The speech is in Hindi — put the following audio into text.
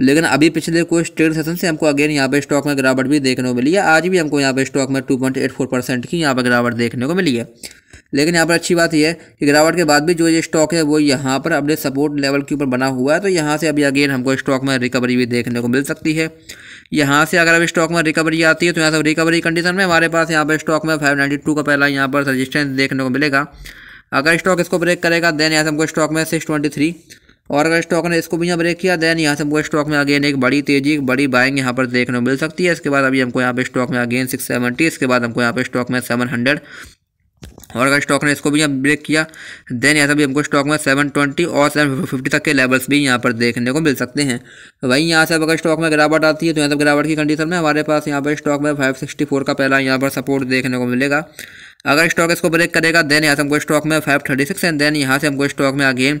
लेकिन अभी पिछले कुछ ट्रेड सेशन से हमको अगेन यहाँ पे स्टॉक में गिरावट भी देखने को मिली है आज भी हमको यहाँ पे स्टॉक में 2.84 परसेंट की यहाँ पर गिरावट देखने को मिली है लेकिन यहाँ पर अच्छी बात यह है कि गिरावट के बाद भी जो ये स्टॉक है वो यहाँ पर अपने सपोर्ट लेवल के ऊपर बना हुआ है तो यहाँ से अभी अगेन हमको स्टॉक में रिकवरी भी देखने को मिल सकती है यहाँ से अगर अभी स्टॉक में रिकवरी आती है तो यहाँ से रिकवरी कंडीशन में हमारे पास यहाँ पर स्टॉक में फाइव का पहला यहाँ पर रजिस्टेंस देखने को मिलेगा अगर स्टॉक इसको ब्रेक करेगा देन यहाँ से हमको स्टॉक में सिक्स और अगर स्टॉक ने इसको भी यहाँ ब्रेक किया देन यहाँ से हमको स्टॉक में अगेन एक बड़ी तेजी एक बड़ी बाइंग यहाँ पर देखने को मिल सकती है इसके बाद अभी हमको यहाँ पे स्टॉक में अगेन सिक्स सेवेंटी इसके बाद हमको यहाँ पे स्टॉक में सेवन हंड्रेड और अगर स्टॉक ने इसको भी यहाँ ब्रेक किया देन यहाँ से भी हमको स्टॉक में सेवन ट्वेंटी और सेवन फिफ्टी तक के लेवल्स भी यहाँ पर देखने को मिल सकते हैं वहीं यहाँ से अगर स्टॉक में गिरावट आती है तो यहाँ से गिरावट की कंडीशन में हमारे पास यहाँ पर स्टॉक में फाइव सिक्सटी फोर का पहला यहाँ पर सपोर्ट देखने को मिलेगा अगर स्टॉक इसको ब्रेक करेगा देन यहाँ से हमको स्टॉक में five thirty six and then यहाँ से हमको स्टॉक में अगेन